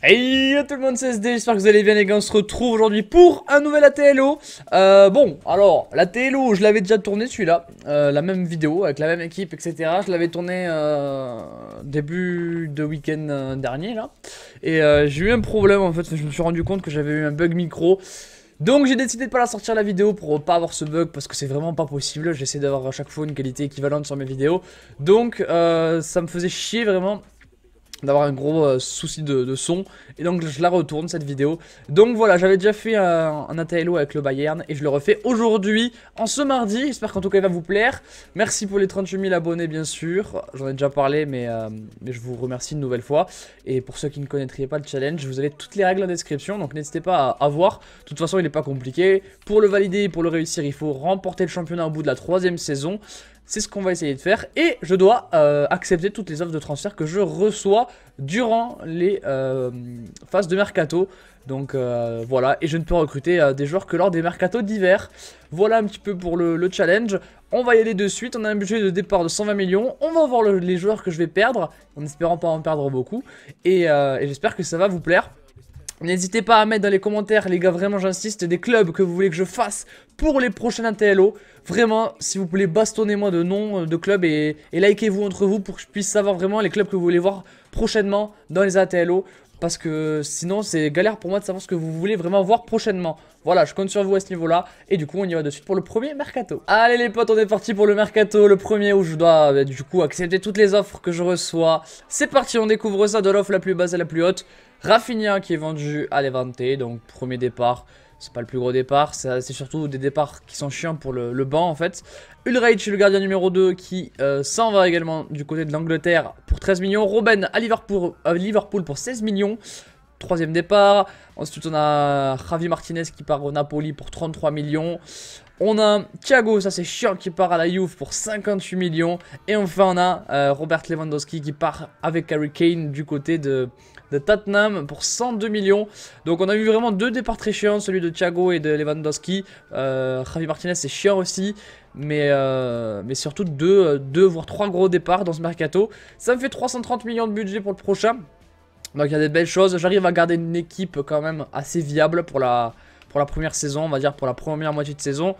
Hey tout le monde, c'est SD, j'espère que vous allez bien les gars, on se retrouve aujourd'hui pour un nouvel ATLO euh, Bon, alors, l'ATLO, je l'avais déjà tourné celui-là, euh, la même vidéo, avec la même équipe, etc. Je l'avais tourné euh, début de week-end dernier là, et j'ai eu un problème en fait, je me suis rendu compte que j'avais eu un bug micro donc j'ai décidé de pas la sortir la vidéo pour pas avoir ce bug parce que c'est vraiment pas possible, j'essaie d'avoir à chaque fois une qualité équivalente sur mes vidéos Donc ça me faisait chier vraiment d'avoir un gros euh, souci de, son et donc je la retourne cette vidéo donc voilà j'avais déjà fait un, un avec le Bayern et je le refais aujourd'hui en ce mardi j'espère qu'en tout cas il va vous plaire merci pour les 38 000 abonnés bien sûr j'en ai déjà parlé euh, mais, je vous remercie une nouvelle fois et pour ceux qui ne connaîtraient pas le challenge vous avez toutes les règles en description donc n'hésitez pas à, voir de toute façon il n'est pas compliqué pour le valider pour le réussir il faut remporter le championnat au bout de la troisième saison c'est ce qu'on va essayer de faire. Et je dois euh, accepter toutes les offres de transfert que je reçois durant les euh, phases de mercato. Donc euh, voilà, et je ne peux recruter des joueurs que lors des mercato d'hiver. Voilà un petit peu pour le, challenge. On va y aller de suite, on a un budget de départ de 120 millions. On va voir les joueurs que je vais perdre, en espérant pas en perdre beaucoup. et j'espère que ça va vous plaire. N'hésitez pas à mettre dans les commentaires, les gars, vraiment j'insiste, des clubs que vous voulez que je fasse pour les prochaines ATLO Vraiment, si vous voulez bastonner moi de noms euh, de clubs et, likez-vous entre vous pour que je puisse savoir vraiment les clubs que vous voulez voir prochainement dans les ATLO. Parce que euh, sinon, c'est galère pour moi de savoir ce que vous voulez vraiment voir prochainement. Voilà, je compte sur vous à ce niveau-là. Et du coup, on y va de suite pour le premier mercato. Allez les potes, on est parti pour le mercato. Le premier où je dois, bah, du coup, accepter toutes les offres que je reçois. C'est parti, on découvre ça de l'offre la plus basse à la plus haute. Rafinha qui est vendu à Levante, donc premier départ. C'est pas le plus gros départ, c'est surtout des départs qui sont chiants pour le, banc en fait. Ulreich, le gardien numéro 2, qui euh, s'en va également du côté de l'Angleterre pour 13 millions. Robben à Liverpool, pour 16 millions troisième départ. Ensuite, on a Javi Martinez qui part au Napoli pour 33 millions. On a Thiago, ça c'est chiant, qui part à la Juve pour 58 millions. Et enfin, on a euh, Robert Lewandowski qui part avec Harry Kane du côté de, de Tottenham pour 102 millions. Donc on a eu vraiment deux départs très chiants, celui de Thiago et de Lewandowski. Euh, Javi Martinez c'est chiant aussi, mais, euh, mais surtout deux, deux voire trois gros départs dans ce mercato. Ça me fait 330 millions de budget pour le prochain. Donc il y a des belles choses, j'arrive à garder une équipe quand même assez viable pour la, pour la première saison, on va dire pour la première moitié de saison.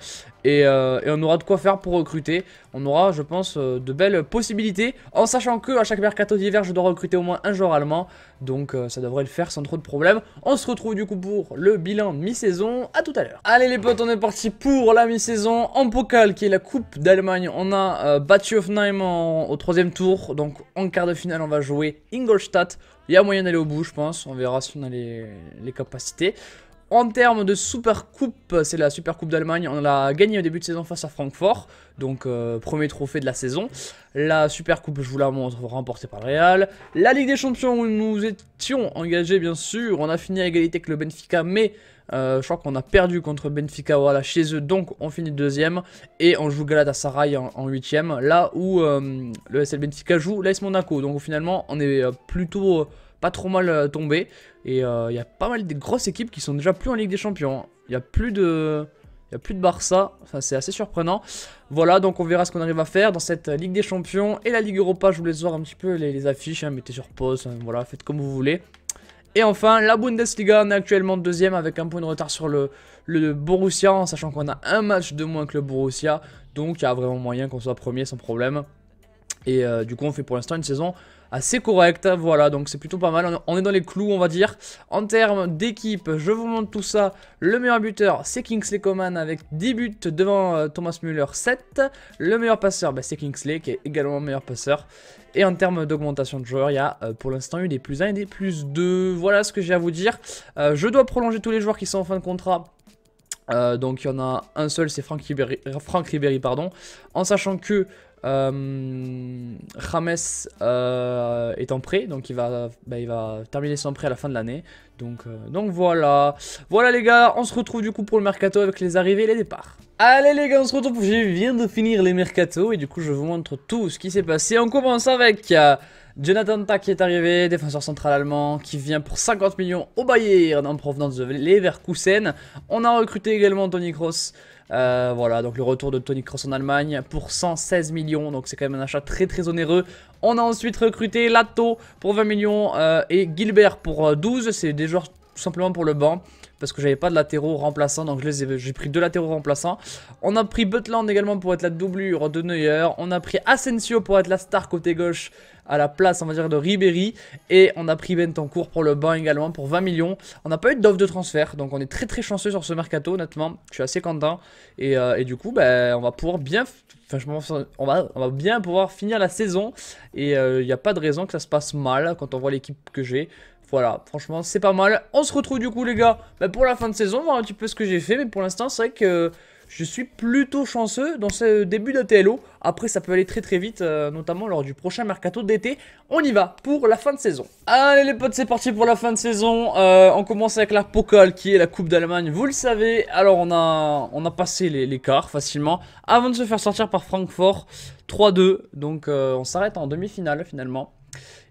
Et, euh, on aura de quoi faire pour recruter. On aura, je pense, euh, de belles possibilités. En sachant que à chaque mercato d'hiver, je dois recruter au moins un joueur allemand. Donc euh, ça devrait le faire sans trop de problèmes. On se retrouve du coup pour le bilan mi-saison. A tout à l'heure. Allez les potes, on est parti pour la mi-saison. En Pokal, qui est la Coupe d'Allemagne, on a battu of au au troisième tour. Donc en quart de finale, on va jouer Ingolstadt. Il y a moyen d'aller au bout, je pense. On verra si on a les capacités. En termes de Super Coupe, c'est la Super Coupe d'Allemagne, on l'a gagné au début de saison face à Francfort, donc euh, premier trophée de la saison. La Super Coupe, je vous la montre, remportée par le Real. La Ligue des Champions, où nous étions engagés bien sûr, on a fini à égalité avec le Benfica, mais euh, je crois qu'on a perdu contre Benfica voilà, chez eux, donc on finit deuxième. Et on joue Galatasaray en, en huitième, là où euh, le SL Benfica joue l'AS Monaco. Donc finalement, on est plutôt pas trop mal euh, tombé. Et il euh, y a pas mal de grosses équipes qui sont déjà plus en Ligue des Champions. Il hein. n'y a plus de... Il a plus de Barça, enfin, c'est assez surprenant. Voilà, donc on verra ce qu'on arrive à faire dans cette Ligue des Champions et la Ligue Europa. Je vous laisse voir un petit peu les, affiches, hein. mettez sur pause, hein. voilà, faites comme vous voulez. Et enfin, la Bundesliga, on est actuellement deuxième avec un point de retard sur le, le Borussia, en sachant qu'on a un match de moins que le Borussia. Donc il y a vraiment moyen qu'on soit premier sans problème. Et euh, du coup, on fait pour l'instant une saison assez correcte. Voilà, donc c'est plutôt pas mal. On est dans les clous, on va dire. En termes d'équipe, je vous montre tout ça. Le meilleur buteur, c'est Kingsley Coman avec 10 buts devant euh, Thomas Müller, 7. Le meilleur passeur, bah, c'est Kingsley qui est également meilleur passeur. Et en termes d'augmentation de joueurs, il y a euh, pour l'instant eu des plus 1 et des plus 2. Voilà ce que j'ai à vous dire. je dois prolonger tous les joueurs qui sont en fin de contrat donc il y en a un seul, c'est Franck Ribéry, pardon. En sachant que euh, euh, est en prêt, donc il va, bah, il terminer son prêt à la fin de l'année. Euh, donc, voilà. Voilà les gars, on se retrouve du coup pour le mercato avec les arrivées et les départs. Allez les gars, on se retrouve. Je viens de finir les mercato et du coup je vous montre tout ce qui s'est passé. On commence avec euh, Jonathan Tack qui est arrivé, défenseur central allemand, qui vient pour 50 millions au Bayern en provenance de Leverkusen. On a recruté également Tony Kroos. Euh, voilà, donc le retour de Tony Cross en Allemagne pour 116 millions. Donc c'est quand même un achat très très onéreux. On a ensuite recruté Lato pour 20 millions euh, et Gilbert pour 12. Euh, c'est des joueurs tout simplement pour le banc parce que j'avais pas de latéraux remplaçants, donc j'ai pris deux latéraux remplaçants. On a pris Butland également pour être la doublure de Neuer, on a pris Asensio pour être la star côté gauche à la place, on va dire, de Ribéry, et on a pris Bentancourt pour le banc également pour 20 millions. On n'a pas eu d'offre de transfert, donc on est très très chanceux sur ce mercato, honnêtement, je suis assez content, et, euh, du coup, ben, on va pouvoir bien on va, bien pouvoir finir la saison et il euh, n'y a pas de raison que ça se passe mal quand on voit l'équipe que j'ai. Voilà, franchement, c'est pas mal. On se retrouve du coup, les gars, bah, pour la fin de saison, voir un petit peu ce que j'ai fait. Mais pour l'instant, c'est vrai que je suis plutôt chanceux dans ce début d'ATLO. Après, ça peut aller très très vite, euh, notamment lors du prochain mercato d'été. On y va pour la fin de saison. Allez les potes, c'est parti pour la fin de saison. Euh, on commence avec la Pokal, qui est la Coupe d'Allemagne, vous le savez. Alors, on a, on a passé les, les quarts facilement, avant de se faire sortir par Francfort 3-2. Donc, euh, on s'arrête en demi-finale finalement.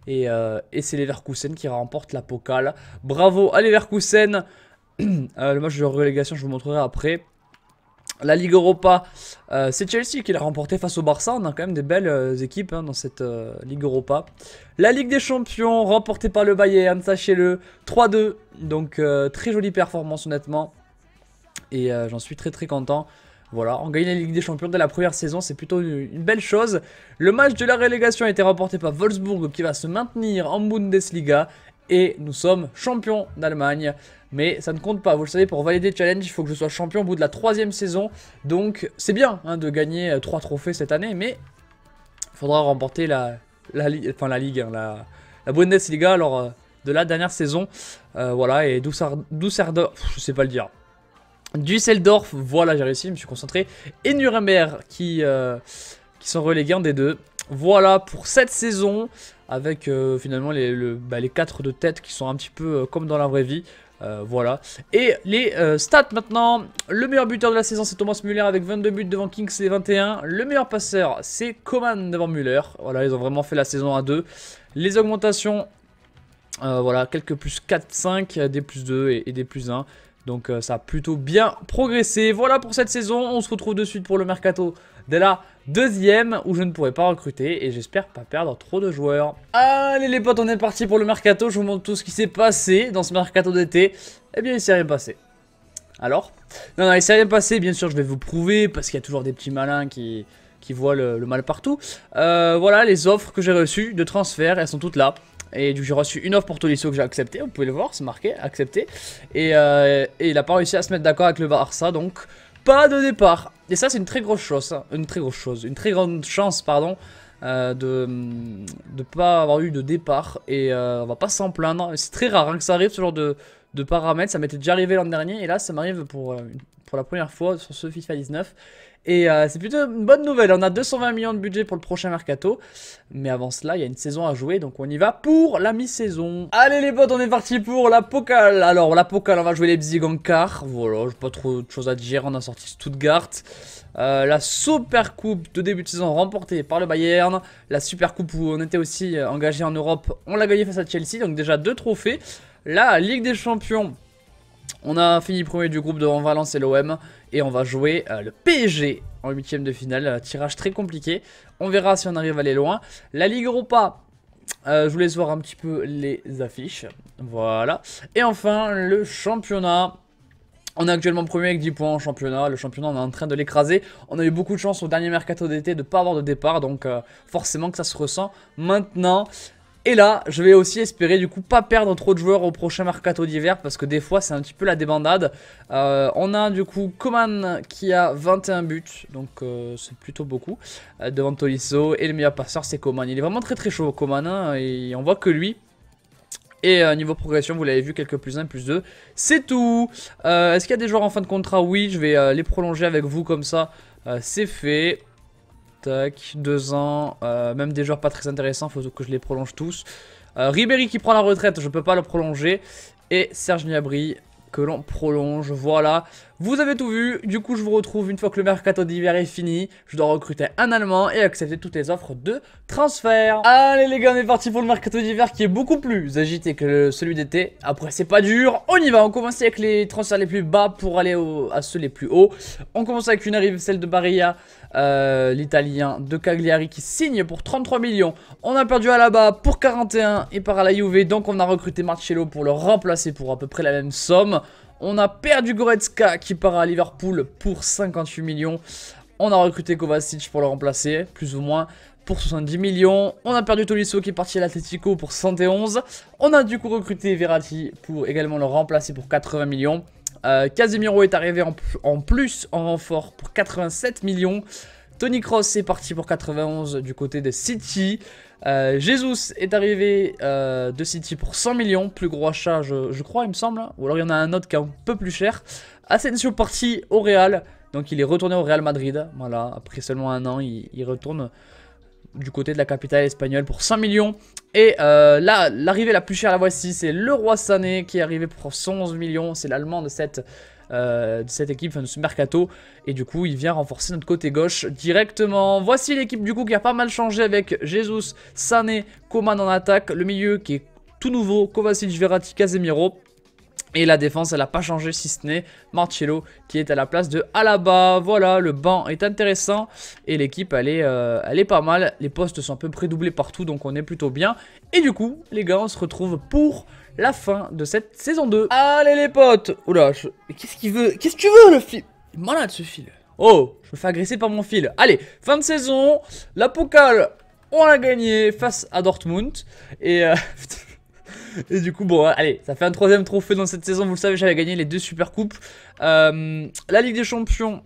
Et, euh, et c'est Leverkusen qui remporte la Pokal. Bravo à Leverkusen. Euh, le match de relégation, je vous montrerai après. La Ligue Europa, euh, c'est Chelsea qui l'a remporté face au Barça. On a quand même des belles équipes hein, dans cette Ligue Europa. La Ligue des Champions, remportée par le Bayern, sachez-le, 3-2. Donc très jolie performance honnêtement. Et j'en suis très très content. Voilà, on gagne la Ligue des Champions dès la première saison, c'est plutôt une, belle chose. Le match de la relégation a été remporté par Wolfsburg qui va se maintenir en Bundesliga et nous sommes champions d'Allemagne. Mais ça ne compte pas, vous le savez, pour valider le challenge, il faut que je sois champion au bout de la troisième saison. Donc c'est bien hein, de gagner euh, trois trophées cette année, mais il faudra remporter la, la, enfin, la Ligue, hein, la, Bundesliga lors euh, de la dernière saison. Euh, voilà, et Doucerdor, je sais pas le dire, Düsseldorf, voilà, j'ai réussi, je me suis concentré. Et Nuremberg qui, euh, qui sont relégués en D2. Voilà pour cette saison, avec euh, finalement les, bah, les 4 de tête qui sont un petit peu euh, comme dans la vraie vie. voilà. Et les stats maintenant. Le meilleur buteur de la saison, c'est Thomas Müller avec 22 buts devant Kings et 21. Le meilleur passeur, c'est Coman devant Müller. Voilà, ils ont vraiment fait la saison à 2. Les augmentations, voilà, quelques plus 4, 5, des plus 2 et, et des plus 1. Donc euh, ça a plutôt bien progressé. Voilà pour cette saison. On se retrouve de suite pour le mercato de la deuxième où je ne pourrai pas recruter et j'espère pas perdre trop de joueurs. Allez les potes, on est parti pour le mercato. Je vous montre tout ce qui s'est passé dans ce mercato d'été. Eh bien, il s'est rien passé. Alors Non, non, il s'est rien passé. Bien sûr, je vais vous prouver parce qu'il y a toujours des petits malins qui, voient le, mal partout. Euh, voilà les offres que j'ai reçues de transfert. Elles sont toutes là. Et du j'ai reçu une offre pour Tolisso que j'ai accepté. Vous pouvez le voir, c'est marqué, accepté. Et, euh, il n'a pas réussi à se mettre d'accord avec le Barça, donc pas de départ. Et ça, c'est une très grosse chose, hein. une très grosse chose, une très grande chance, pardon. Euh, de ne pas avoir eu de départ et euh, on va pas s'en plaindre. C'est très rare hein, que ça arrive ce genre de, paramètres. Ça m'était déjà arrivé l'an dernier et là ça m'arrive pour, pour la première fois sur ce FIFA 19. Et euh, c'est plutôt une bonne nouvelle. On a 220 millions de budget pour le prochain mercato. Mais avant cela, il y a une saison à jouer. Donc on y va pour la mi-saison. Allez les potes, on est parti pour la Pokal. Alors la Pokal, on va jouer les Bzigankar. Voilà, j'ai pas trop de choses à dire. On a sorti Stuttgart. Euh, la Super Coupe de début de saison remportée par le Bayern. La Super Coupe où on était aussi euh, engagé en Europe. On l'a gagné face à Chelsea. Donc déjà deux trophées. La Ligue des Champions. On a fini premier du groupe devant Valence et l'OM. Et on va jouer euh, le PSG en huitième de finale. Euh, tirage très compliqué. On verra si on arrive à aller loin. La Ligue Europa, euh, je vous laisse voir un petit peu les affiches. Voilà. Et enfin, le championnat. On est actuellement premier avec 10 points en championnat. Le championnat, on est en train de l'écraser. On a eu beaucoup de chance au dernier mercato d'été de ne pas avoir de départ. Donc, forcément que ça se ressent maintenant. Et là, je vais aussi espérer du coup pas perdre trop de joueurs au prochain mercato d'hiver parce que des fois c'est un petit peu la débandade. Euh, on a du coup Coman qui a 21 buts, donc euh, c'est plutôt beaucoup euh, devant Tolisso. Et le meilleur passeur c'est Coman. Il est vraiment très très chaud Coman hein, et on voit que lui. Et niveau progression, vous l'avez vu, quelques plus 1, plus 2, c'est tout Est-ce qu'il y a des joueurs en fin de contrat Oui, je vais les prolonger avec vous comme ça, c'est fait deux ans. Euh, même des joueurs pas très intéressants, faut que je les prolonge tous. Euh, Ribéry qui prend la retraite, je peux pas le prolonger. Et Serge Niabri que l'on prolonge, voilà. Vous avez tout vu, du coup je vous retrouve une fois que le mercato d'hiver est fini. Je dois recruter un Allemand et accepter toutes les offres de transfert. Allez les gars, on est parti pour le mercato d'hiver qui est beaucoup plus agité que celui d'été. Après c'est pas dur, on y va, on commence avec les transferts les plus bas pour aller à ceux les plus hauts. On commence avec une arrive, celle de Barilla, euh, l'italien de Cagliari qui signe pour 33 millions. On a perdu Alaba pour 41 et à la Juve. Donc on a recruté Marcello pour le remplacer pour à peu près la même somme. On a perdu Goretzka qui part à Liverpool pour 58 millions. On a recruté Kovacic pour le remplacer, plus ou moins, pour 70 millions. On a perdu Tolisso qui est parti à l'Atletico pour 111. On a du coup recruté Verratti pour également le remplacer pour 80 millions. Euh, Casemiro est arrivé en, plus en renfort pour 87 millions. Tony Cross est parti pour 91 du côté de City. Euh, Jesus est arrivé euh, de City pour 100 millions, plus gros achat je, crois il me semble, ou alors il y en a un autre qui est un peu plus cher. Asensio parti au Real, donc il est retourné au Real Madrid, voilà, après seulement un an il, il retourne du côté de la capitale espagnole pour 5 millions. Et euh, là, l'arrivée la plus chère, la voici, c'est le roi Sané qui est arrivé pour 111 millions. C'est l'allemand de cette... Euh, de cette équipe, enfin de ce mercato. Et du coup, il vient renforcer notre côté gauche directement. Voici l'équipe du coup qui a pas mal changé avec Jesus, Sané, Coman en attaque, le milieu qui est tout nouveau, Kovacic, Verratti, Casemiro. Et la défense, elle n'a pas changé si ce n'est Marcello qui est à la place de Alaba. Voilà, le banc est intéressant et l'équipe, elle, est, euh, pas mal. Les postes sont à peu près doublés partout, donc on est plutôt bien. Et du coup, les gars, on se retrouve pour la fin de cette saison 2. Allez les potes Oula, qu'est-ce qu'il veut Qu'est-ce que tu veux le fil Malade ce fil. Oh, je me fais agresser par mon fil. Allez, fin de saison, la Pokal, on l'a gagné face à Dortmund. Et... Euh, Et du coup, bon, allez, ça fait un troisième trophée dans cette saison. Vous le savez, j'avais gagné les deux super coupes. Euh, la Ligue des Champions,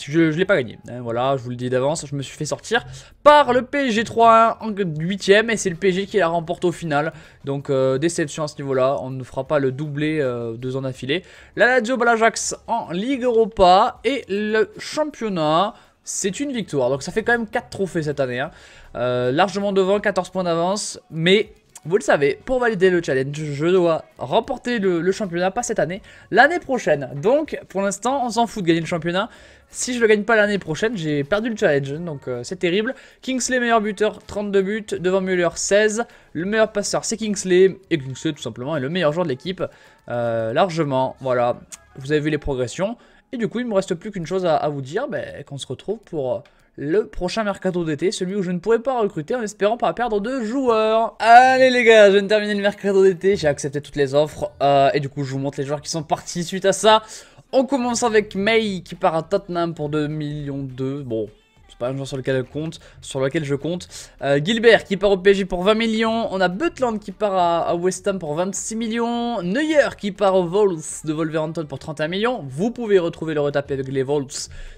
je ne l'ai pas gagné. Hein, voilà, je vous le dis d'avance, je me suis fait sortir par le PSG 3-1 en 8ème et c'est le PSG qui la remporte au final. Donc euh, déception à ce niveau-là, on ne fera pas le doublé euh, deux ans d'affilée. La Lazio Balajax en Ligue Europa et le championnat, c'est une victoire. Donc ça fait quand même 4 trophées cette année. Hein. largement devant, 14 points d'avance, mais vous le savez, pour valider le challenge, je dois remporter le, championnat, pas cette année, l'année prochaine. Donc, pour l'instant, on s'en fout de gagner le championnat. Si je le gagne pas l'année prochaine, j'ai perdu le challenge, hein, donc euh, c'est terrible. Kingsley, meilleur buteur, 32 buts, devant Muller, 16. Le meilleur passeur, c'est Kingsley, et Kingsley, tout simplement, est le meilleur joueur de l'équipe, euh, largement. Voilà, vous avez vu les progressions. Et du coup, il ne me reste plus qu'une chose à, vous dire, bah, qu'on se retrouve pour euh, le prochain mercato d'été, celui où je ne pourrai pas recruter en espérant pas perdre de joueurs. Allez les gars, je viens de terminer le mercato d'été, j'ai accepté toutes les offres euh, et du coup je vous montre les joueurs qui sont partis suite à ça. On commence avec May qui part à Tottenham pour 2 millions 2, bon c'est pas un joueur sur lequel, compte, sur lequel je compte. Euh, Gilbert qui part au PSG pour 20 millions. On a Butland qui part à, West Ham pour 26 millions. Neuer qui part au Vols de Wolverhampton pour 31 millions. Vous pouvez retrouver le retapé avec les Vols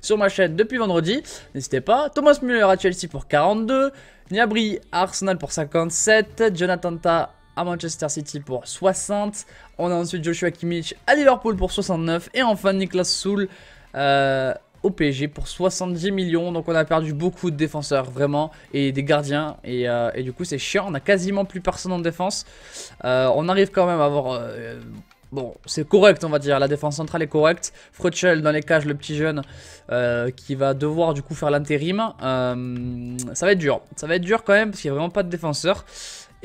sur ma chaîne depuis vendredi. N'hésitez pas. Thomas Müller à Chelsea pour 42. Niabri à Arsenal pour 57. Jonathan Ta à Manchester City pour 60. On a ensuite Joshua Kimmich à Liverpool pour 69. Et enfin Niklas Soul. Euh, au PSG pour 70 millions. Donc on a perdu beaucoup de défenseurs vraiment et des gardiens. Et, euh, du coup c'est chiant, on a quasiment plus personne en défense. Euh, on arrive quand même à avoir... Euh, bon, c'est correct, on va dire. La défense centrale est correcte. Frotchel dans les cages, le petit jeune qui va devoir du coup faire l'intérim. ça va être dur. Ça va être dur quand même parce qu'il n'y a vraiment pas de défenseurs,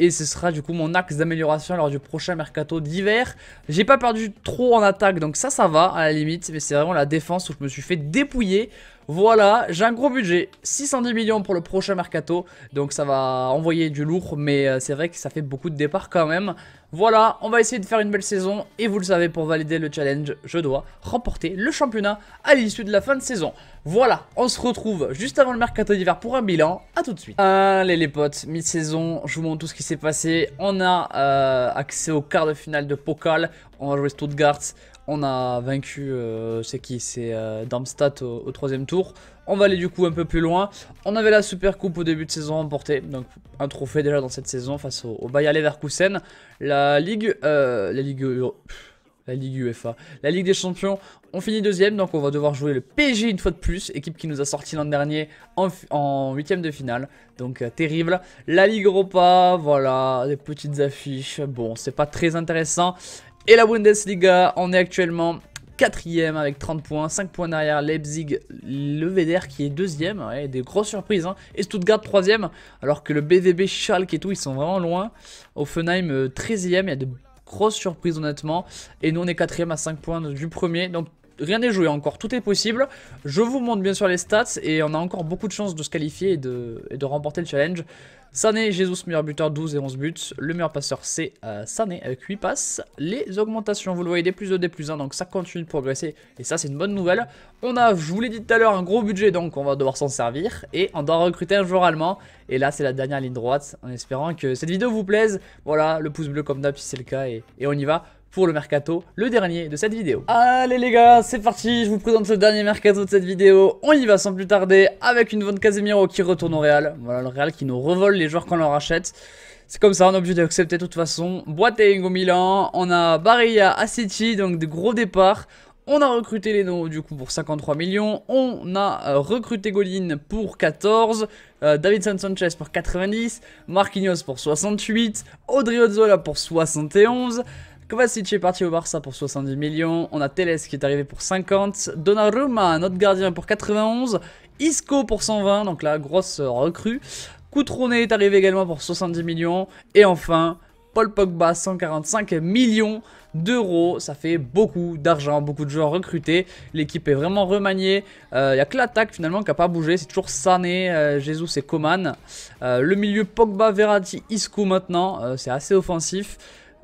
et ce sera du coup mon axe d'amélioration lors du prochain mercato d'hiver. J'ai pas perdu trop en attaque, donc ça, ça va à la limite. Mais c'est vraiment la défense où je me suis fait dépouiller. Voilà, j'ai un gros budget, 610 millions pour le prochain mercato, donc ça va envoyer du lourd, mais euh, c'est vrai que ça fait beaucoup de départs quand même. Voilà, on va essayer de faire une belle saison. Et vous le savez, pour valider le challenge, je dois remporter le championnat à l'issue de la fin de saison. Voilà, on se retrouve juste avant le mercato d'hiver pour un bilan. à tout de suite. Allez les potes, mi-saison, je vous montre tout ce qui s'est passé. On a euh, accès au quart de finale de Pokal. On a joué Stuttgart. On a vaincu, euh, c'est qui C'est euh, Darmstadt au, au troisième tour. On va aller du coup un peu plus loin. On avait la super coupe au début de saison remportée. Donc un trophée déjà dans cette saison face au, Bayer Leverkusen. La Ligue... Euh, la Ligue... Euh, la Ligue UEFA, la Ligue des Champions, on finit deuxième, donc on va devoir jouer le PG une fois de plus, équipe qui nous a sorti l'an dernier en huitième de finale, donc euh, terrible. La Ligue Europa, voilà, des petites affiches, bon, c'est pas très intéressant. Et la Bundesliga, on est actuellement quatrième avec 30 points, 5 points derrière Leipzig, le VDR qui est deuxième, ouais, des grosses surprises, hein. et Stuttgart troisième, alors que le BVB, Schalke et tout, ils sont vraiment loin. Offenheim 13 euh, il y a de grosses surprises honnêtement, et nous on est quatrième à 5 points du premier, donc rien n'est joué encore, tout est possible. Je vous montre bien sûr les stats et on a encore beaucoup de chances de se qualifier et de, remporter le challenge. Sané, Jesus, meilleur buteur, 12 et 11 buts. Le meilleur passeur, c'est euh, Sané avec 8 passes. Les augmentations, vous le voyez, des plus 2, des plus 1, donc ça continue de progresser. Et ça, c'est une bonne nouvelle. On a, je vous l'ai dit tout à l'heure, un gros budget, donc on va devoir s'en servir. Et on doit recruter un joueur allemand. Et là, c'est la dernière ligne droite, en espérant que cette vidéo vous plaise. Voilà, le pouce bleu comme d'hab si c'est le cas, et on y va pour le mercato, le dernier de cette vidéo. Allez les gars, c'est parti, je vous présente ce dernier mercato de cette vidéo. On y va sans plus tarder avec une vente Casemiro qui retourne au Real. Voilà le Real qui nous revole les joueurs qu'on leur achète. C'est comme ça, on est obligé d'accepter de toute façon. Boateng au Milan, on a Barilla à City, donc des gros départs. On a recruté Leno du coup pour 53 millions. On a euh, recruté Golin pour 14. Euh, David Sanchez pour 90. Marquinhos pour 68. Audrey pour 71. Kovacic est parti au Barça pour 70 millions. On a Teles qui est arrivé pour 50. Donnarumma, notre gardien, pour 91. Isco pour 120, donc là grosse euh, recrue. Coutrone est arrivé également pour 70 millions. Et enfin, Paul Pogba, 145 millions d'euros. Ça fait beaucoup d'argent, beaucoup de joueurs recrutés. L'équipe est vraiment remaniée. Il euh, n'y a que l'attaque finalement qui n'a pas bougé. C'est toujours Sané, Jésus euh, Jesus et Coman. le milieu Pogba, Verratti, Isco maintenant. c'est assez offensif.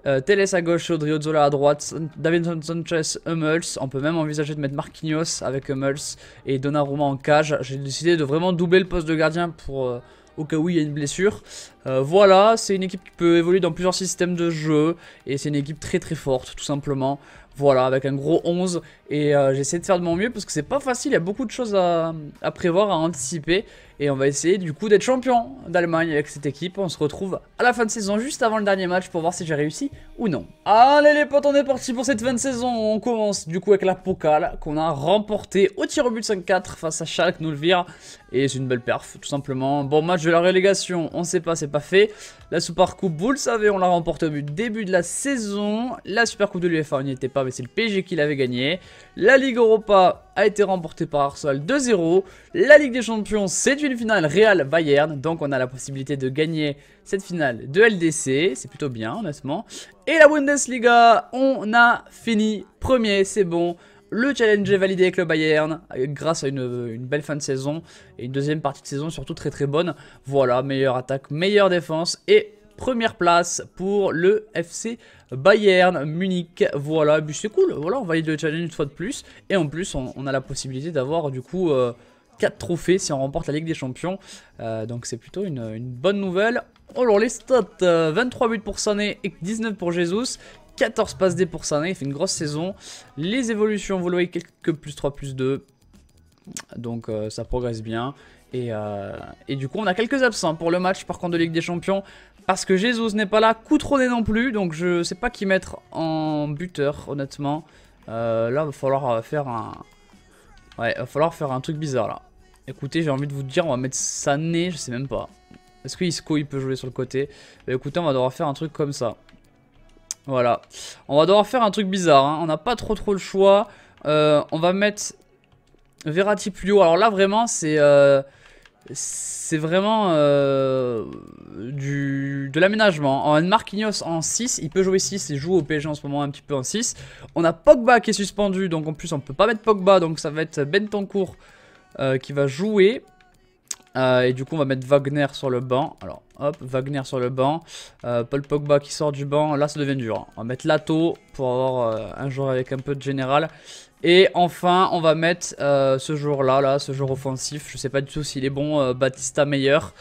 Euh, à gauche, Odriozola à droite, Davinson Sanchez, Hummels. On peut même envisager de mettre Marquinhos avec Hummels et Donnarumma en cage. J'ai décidé de vraiment doubler le poste de gardien pour... Euh, au cas où il y a une blessure. Euh, voilà, c'est une équipe qui peut évoluer dans plusieurs systèmes de jeu. Et c'est une équipe très très forte, tout simplement. Voilà, avec un gros 11. Et j'ai euh, j'essaie de faire de mon mieux parce que c'est pas facile. Il y a beaucoup de choses à prévoir, à anticiper. Et on va essayer du coup d'être champion d'Allemagne avec cette équipe. On se retrouve à la fin de saison, juste avant le dernier match, pour voir si j'ai réussi ou non. Allez les potes, on est parti pour cette fin de saison. On commence du coup avec la Pokal qu'on a remporté au tir au but 5-4 face à Schalke Nulvir. Et c'est une belle perf, tout simplement. Bon match de la relégation, on sait pas, c'est pas fait. La Super Coupe, vous le savez, on l'a remporté au début de la saison. La Super Coupe de l'UFA on n'y était pas, mais c'est le PSG qui l'avait gagné. La Ligue Europa a été remportée par Arsenal 2-0. La Ligue des Champions, c'est du une finale Real Bayern, donc on a la possibilité de gagner cette finale de LDC, c'est plutôt bien honnêtement. Et la Bundesliga, on a fini premier, c'est bon. Le challenge est validé avec le Bayern euh, grâce à euh, une, belle fin de saison et une deuxième partie de saison surtout très très bonne. Voilà, meilleure attaque, meilleure défense et première place pour le FC Bayern Munich. Voilà, c'est cool. Voilà, on valide le challenge une fois de plus et en plus on, a la possibilité d'avoir du coup... Euh, 4 trophées si on remporte la Ligue des Champions. Euh, donc c'est plutôt une, bonne nouvelle. Alors les stats, 23 euh, buts pour Sané et 19 pour Jesus. 14 passes D pour Sané, il fait une grosse saison. Les évolutions, vous le voyez, quelques plus 3, plus 2. Donc euh, ça progresse bien. Et, du coup, on a quelques absents pour le match par contre de Ligue des Champions. Parce que Jesus n'est pas là, né non plus. Donc je sais pas qui mettre en buteur, honnêtement. là, il va falloir faire un... Ouais, va falloir faire un truc bizarre là. Écoutez, j'ai envie de vous dire, on va mettre Sané, je sais même pas. Est-ce que Isco, il peut jouer sur le côté bah, Écoutez, on va devoir faire un truc comme ça. Voilà. On va devoir faire un truc bizarre. Hein. On n'a pas trop trop le choix. Euh, on va mettre Verratti plus Alors là, vraiment, c'est... Euh, c'est vraiment euh, du, de l'aménagement. En Marquinhos en 6, il peut jouer 6, et joue au PSG en ce moment un petit peu en 6. On a Pogba qui est suspendu, donc en plus on peut pas mettre Pogba, donc ça va être Bentancourt euh, qui va jouer. Euh, et du coup, on va mettre Wagner sur le banc. Alors, hop, Wagner sur le banc. Euh, Paul Pogba qui sort du banc. Là, ça devient dur. Hein. On va mettre Lato pour avoir un joueur avec un peu de général. Et enfin, on va mettre ce joueur-là, là, ce joueur offensif. Je sais pas du tout s'il est bon, Batista meilleur.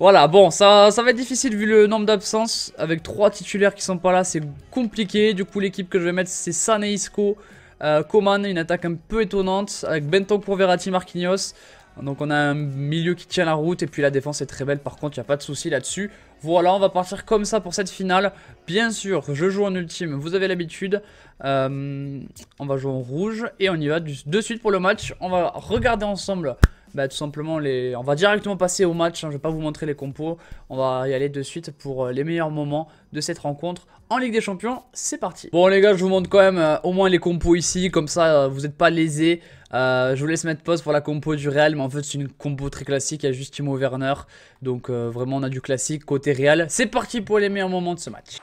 Voilà, bon, ça, ça va être difficile vu le nombre d'absences. Avec trois titulaires qui sont pas là, c'est compliqué. Du coup, l'équipe que je vais mettre, c'est Sané Isco. Euh, Coman, une attaque un peu étonnante avec Benton pour Verratti, Marquinhos. Donc on a un milieu qui tient la route et puis la défense est très belle par contre il n'y a pas de souci là-dessus. Voilà on va partir comme ça pour cette finale. Bien sûr je joue en ultime vous avez l'habitude. Euh, on va jouer en rouge et on y va de suite pour le match. On va regarder ensemble bah, tout simplement, les... on va directement passer au match. Hein. je ne vais pas vous montrer les compos. On va y aller de suite pour euh, les meilleurs moments de cette rencontre en Ligue des Champions. C'est parti. Bon, les gars, je vous montre quand même euh, au moins les compos ici. Comme ça, euh, vous n'êtes pas lésés. je vous laisse mettre pause pour la compo du Real. Mais en fait, c'est une compo très classique. Il y a juste Timo Werner. Donc, vraiment, on a du classique côté Real. C'est parti pour les meilleurs moments de ce match.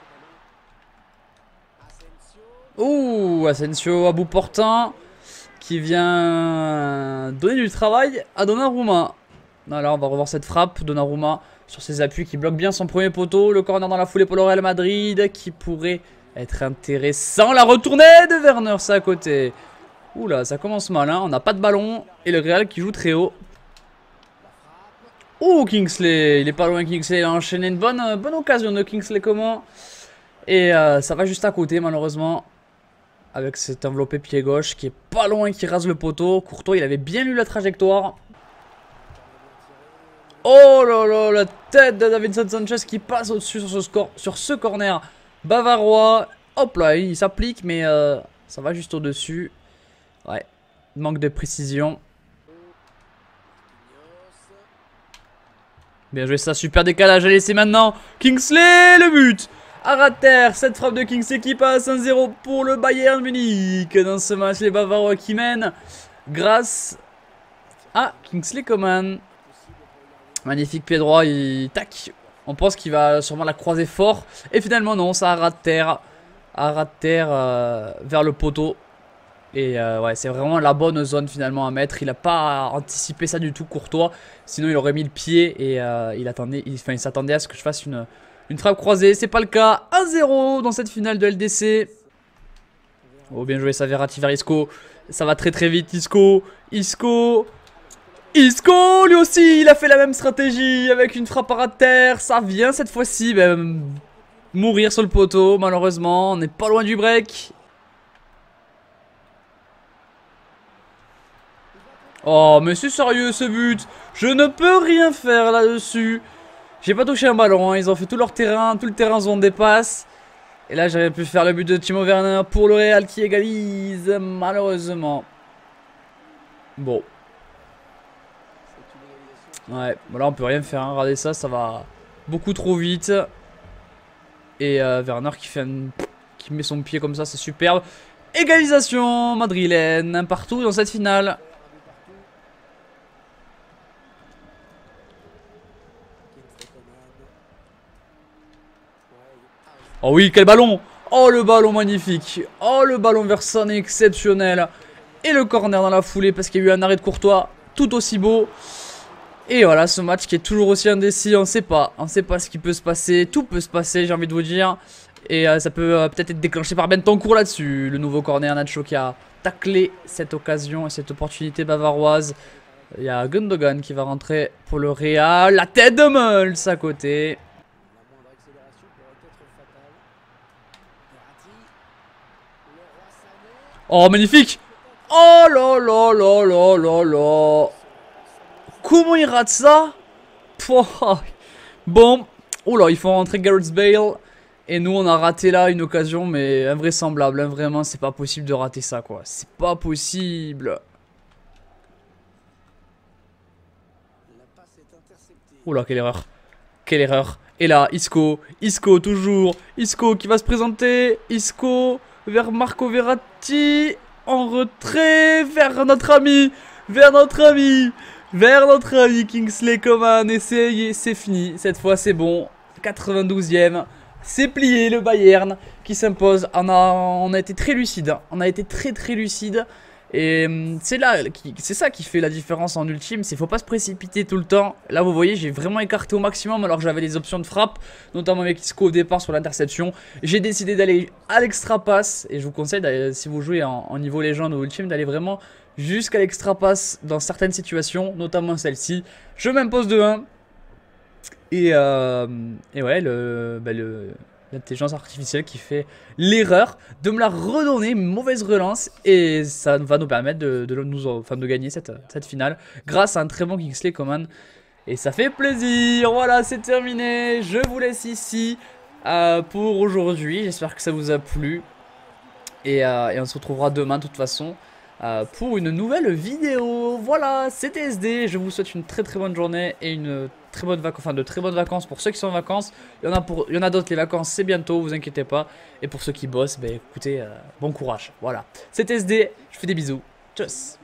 Ouh, Asensio à bout portant qui vient donner du travail à Donnarumma. là, on va revoir cette frappe. Donnarumma sur ses appuis qui bloque bien son premier poteau. Le corner dans la foulée pour le Real Madrid qui pourrait être intéressant. La retournée de Werner, c'est à côté. Oula, ça commence mal. Hein. On n'a pas de ballon et le Real qui joue très haut. Ouh Kingsley Il est pas loin, Kingsley. Il a enchaîné une bonne, bonne occasion de Kingsley comment Et euh, ça va juste à côté, malheureusement avec cet enveloppé pied gauche qui est pas loin, qui rase le poteau. Courtois, il avait bien lu la trajectoire. Oh là là, la tête de Davinson Sanchez qui passe au-dessus sur, ce sur ce corner bavarois. Hop là, il s'applique, mais euh, ça va juste au-dessus. Ouais, manque de précision. Bien joué ça, super décalage à laisser maintenant. Kingsley, le but Arrête-terre, cette frappe de Kingsley qui passe 1-0 pour le Bayern Munich. Dans ce match, les Bavarois qui mènent grâce à Kingsley Coman. Magnifique pied droit, On pense qu'il va sûrement la croiser fort. Et finalement, non, ça rate terre. rate terre euh, vers le poteau. Et euh, ouais, c'est vraiment la bonne zone finalement à mettre. Il n'a pas anticipé ça du tout, Courtois. Sinon, il aurait mis le pied et euh, il, attendait, il s'attendait à ce que je fasse une, une frappe croisée, c'est pas le cas. 1-0 dans cette finale de LDC. Oh, bien joué Saverati vers Isco. Ça va très très vite, Isco. Isco. Isco, lui aussi, il a fait la même stratégie avec une frappe à terre. Ça vient cette fois-ci. Ben, mourir sur le poteau, malheureusement. On n'est pas loin du break. Oh, mais c'est sérieux ce but Je ne peux rien faire là-dessus j'ai pas touché un ballon, hein. ils ont fait tout leur terrain, tout le terrain zone dépasse. Et là j'avais pu faire le but de Timo Werner pour le Real qui égalise malheureusement. Bon. Ouais, voilà, on peut rien faire, hein. regardez ça, ça va beaucoup trop vite. Et euh, Werner qui, fait qui met son pied comme ça, c'est superbe. Égalisation madrilène, partout dans cette finale. Oh oui, quel ballon Oh le ballon magnifique Oh le ballon vers Son exceptionnel Et le corner dans la foulée parce qu'il y a eu un arrêt de Courtois tout aussi beau. Et voilà, ce match qui est toujours aussi indécis, on sait pas. On sait pas ce qui peut se passer, tout peut se passer, j'ai envie de vous dire. Et euh, ça peut euh, peut-être être déclenché par Bentancourt là-dessus. Le nouveau corner Nacho qui a taclé cette occasion et cette opportunité bavaroise. Il y a Gundogan qui va rentrer pour le Real. La tête de Mulls à côté. Oh, magnifique Oh là là là là là Comment il rate ça Bon, oh il faut rentrer Gareth Bale. Et nous, on a raté là une occasion, mais invraisemblable. Vraiment, c'est pas possible de rater ça, quoi. C'est pas possible. Oh là, quelle erreur. Quelle erreur. Et là, Isco. Isco, toujours. Isco qui va se présenter. Isco vers Marco Verratti, en retrait, vers notre ami, vers notre ami, vers notre ami Kingsley Coman, essayez, c'est fini, cette fois c'est bon, 92e, c'est plié le Bayern qui s'impose, on a, on a été très lucide, on a été très très lucide, et hum, c'est là, c'est ça qui fait la différence en ultime, c'est faut pas se précipiter tout le temps. Là vous voyez, j'ai vraiment écarté au maximum alors que j'avais des options de frappe, notamment avec Isco au départ sur l'interception. J'ai décidé d'aller à l'extra pass et je vous conseille si vous jouez en, niveau légende ou ultime d'aller vraiment jusqu'à l'extra pass dans certaines situations, notamment celle-ci. Je m'impose de 1 euh, et, ouais le, bah, le intelligence artificielle qui fait l'erreur de me la redonner, mauvaise relance, et ça va nous permettre de, nous, enfin, de gagner cette, finale grâce à un très bon Kingsley Coman. Et ça fait plaisir, voilà c'est terminé, je vous laisse ici euh, pour aujourd'hui, j'espère que ça vous a plu, et, euh, on se retrouvera demain de toute façon. Euh, pour une nouvelle vidéo. Voilà, c'était SD, je vous souhaite une très très bonne journée et une très bonnes vacances, de très bonnes vacances pour ceux qui sont en vacances. Il y en a, pour, il y en a d'autres, les vacances c'est bientôt, vous inquiétez pas. Et pour ceux qui bossent, ben écoutez, euh, bon courage. Voilà. C'était SD, je fais des bisous. Tchuss